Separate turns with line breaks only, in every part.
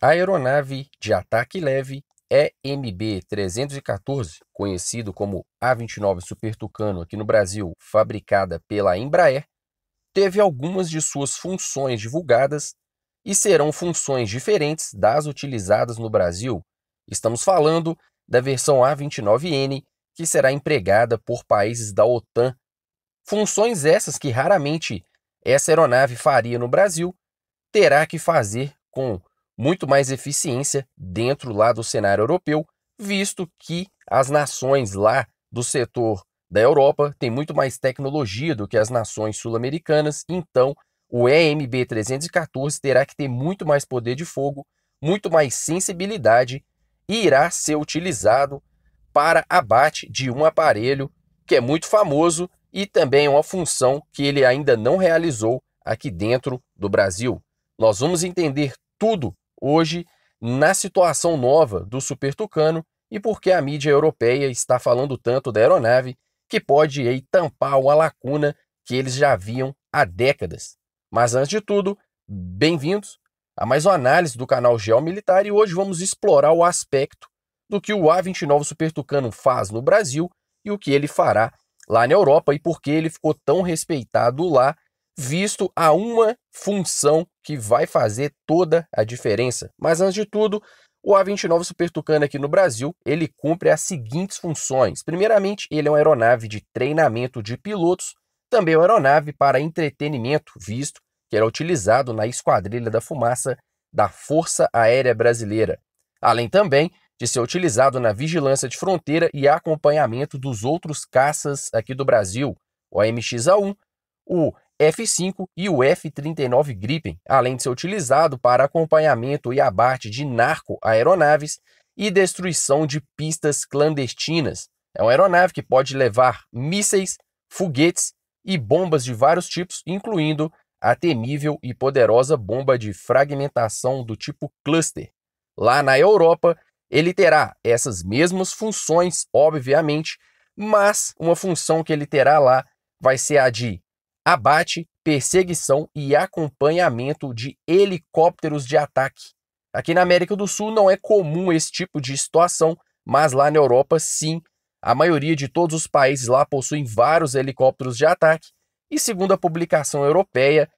A aeronave de ataque leve EMB-314, conhecido como A-29 Super Tucano aqui no Brasil, fabricada pela Embraer, teve algumas de suas funções divulgadas e serão funções diferentes das utilizadas no Brasil. Estamos falando da versão A-29N, que será empregada por países da OTAN. Funções essas que raramente essa aeronave faria no Brasil, terá que fazer com muito mais eficiência dentro lá do cenário europeu, visto que as nações lá do setor da Europa têm muito mais tecnologia do que as nações sul-americanas, então o EMB 314 terá que ter muito mais poder de fogo, muito mais sensibilidade e irá ser utilizado para abate de um aparelho que é muito famoso e também é uma função que ele ainda não realizou aqui dentro do Brasil. Nós vamos entender tudo hoje na situação nova do Super Tucano e porque a mídia europeia está falando tanto da aeronave que pode aí tampar uma lacuna que eles já viam há décadas. Mas antes de tudo, bem-vindos a mais uma análise do canal Geomilitar e hoje vamos explorar o aspecto do que o A29 Super Tucano faz no Brasil e o que ele fará lá na Europa e por que ele ficou tão respeitado lá visto a uma função que vai fazer toda a diferença. Mas antes de tudo, o A29 Super Tucano aqui no Brasil, ele cumpre as seguintes funções. Primeiramente, ele é uma aeronave de treinamento de pilotos, também uma aeronave para entretenimento, visto que era utilizado na Esquadrilha da Fumaça da Força Aérea Brasileira. Além também de ser utilizado na vigilância de fronteira e acompanhamento dos outros caças aqui do Brasil, o AMX-A1, o F-5 e o F-39 Gripen, além de ser utilizado para acompanhamento e abate de narco-aeronaves e destruição de pistas clandestinas. É uma aeronave que pode levar mísseis, foguetes e bombas de vários tipos, incluindo a temível e poderosa bomba de fragmentação do tipo cluster. Lá na Europa, ele terá essas mesmas funções, obviamente, mas uma função que ele terá lá vai ser a de abate, perseguição e acompanhamento de helicópteros de ataque. Aqui na América do Sul não é comum esse tipo de situação, mas lá na Europa sim. A maioria de todos os países lá possuem vários helicópteros de ataque, e segundo a publicação europeia,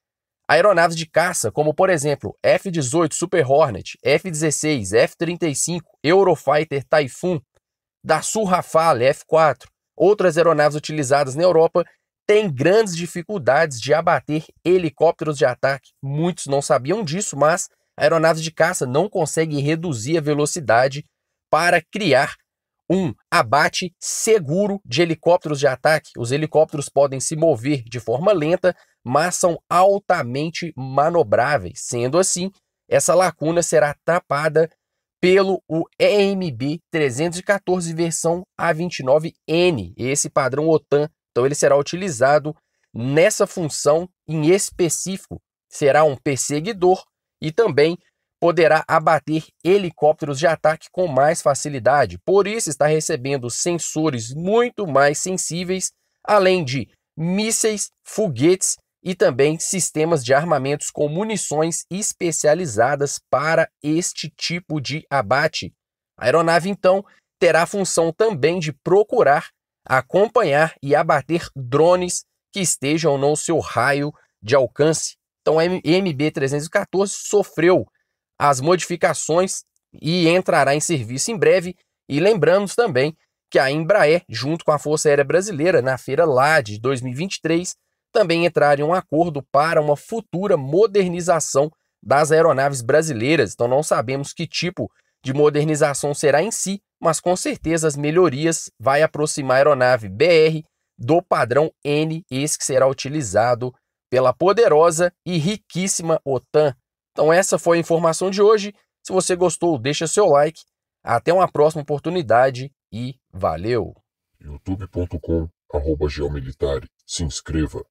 aeronaves de caça, como por exemplo F-18 Super Hornet, F-16, F-35, Eurofighter Typhoon, Dassault Rafale F-4, outras aeronaves utilizadas na Europa tem grandes dificuldades de abater helicópteros de ataque. Muitos não sabiam disso, mas aeronaves de caça não conseguem reduzir a velocidade para criar um abate seguro de helicópteros de ataque. Os helicópteros podem se mover de forma lenta, mas são altamente manobráveis. Sendo assim, essa lacuna será tapada pelo o EMB 314 versão A29N, esse padrão OTAN então ele será utilizado nessa função em específico. Será um perseguidor e também poderá abater helicópteros de ataque com mais facilidade. Por isso está recebendo sensores muito mais sensíveis, além de mísseis, foguetes e também sistemas de armamentos com munições especializadas para este tipo de abate. A aeronave então terá a função também de procurar acompanhar e abater drones que estejam no seu raio de alcance. Então, a MB314 sofreu as modificações e entrará em serviço em breve. E lembramos também que a Embraer, junto com a Força Aérea Brasileira, na Feira LAD de 2023, também entraram em um acordo para uma futura modernização das aeronaves brasileiras. Então, não sabemos que tipo de modernização será em si, mas com certeza as melhorias vai aproximar a aeronave BR do padrão N, esse que será utilizado pela poderosa e riquíssima OTAN. Então essa foi a informação de hoje. Se você gostou, deixa seu like. Até uma próxima oportunidade e valeu! youtube.com/geomilitare. Se inscreva.